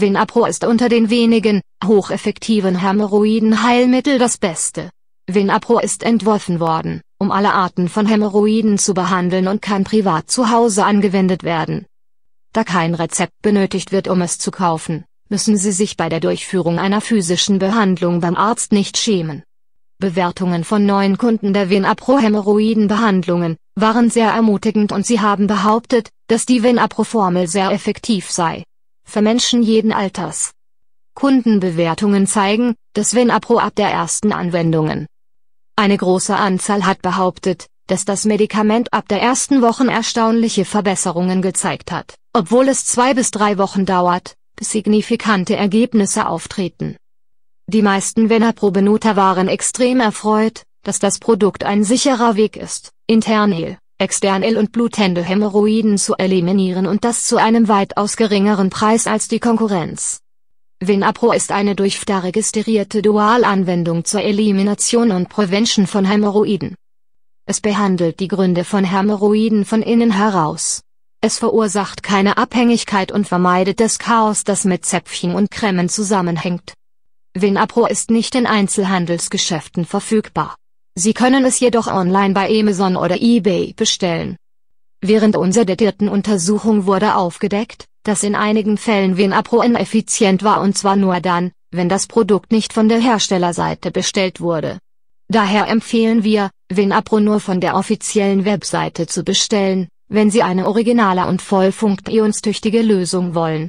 Vinapro ist unter den wenigen, hocheffektiven Hämorrhoiden-Heilmittel das Beste. Vinapro ist entworfen worden, um alle Arten von Hämorrhoiden zu behandeln und kann privat zu Hause angewendet werden. Da kein Rezept benötigt wird, um es zu kaufen, müssen Sie sich bei der Durchführung einer physischen Behandlung beim Arzt nicht schämen. Bewertungen von neuen Kunden der Venapro-Hämorrhoidenbehandlungen waren sehr ermutigend und sie haben behauptet, dass die Venapro-Formel sehr effektiv sei für Menschen jeden Alters. Kundenbewertungen zeigen, dass Winapro ab der ersten Anwendungen. Eine große Anzahl hat behauptet, dass das Medikament ab der ersten Wochen erstaunliche Verbesserungen gezeigt hat, obwohl es zwei bis drei Wochen dauert, bis signifikante Ergebnisse auftreten. Die meisten Venapro-Benutzer waren extrem erfreut, dass das Produkt ein sicherer Weg ist, internel Externel- und blutende Hämorrhoiden zu eliminieren und das zu einem weitaus geringeren Preis als die Konkurrenz. Vinapro ist eine durch FDA registrierte Dualanwendung zur Elimination und Prevention von Hämorrhoiden. Es behandelt die Gründe von Hämorrhoiden von innen heraus. Es verursacht keine Abhängigkeit und vermeidet das Chaos, das mit Zäpfchen und Cremen zusammenhängt. Vinapro ist nicht in Einzelhandelsgeschäften verfügbar. Sie können es jedoch online bei Amazon oder eBay bestellen. Während unserer detaillierten Untersuchung wurde aufgedeckt, dass in einigen Fällen Venapro ineffizient war und zwar nur dann, wenn das Produkt nicht von der Herstellerseite bestellt wurde. Daher empfehlen wir, Venapro nur von der offiziellen Webseite zu bestellen, wenn Sie eine originale und voll funktionstüchtige Lösung wollen.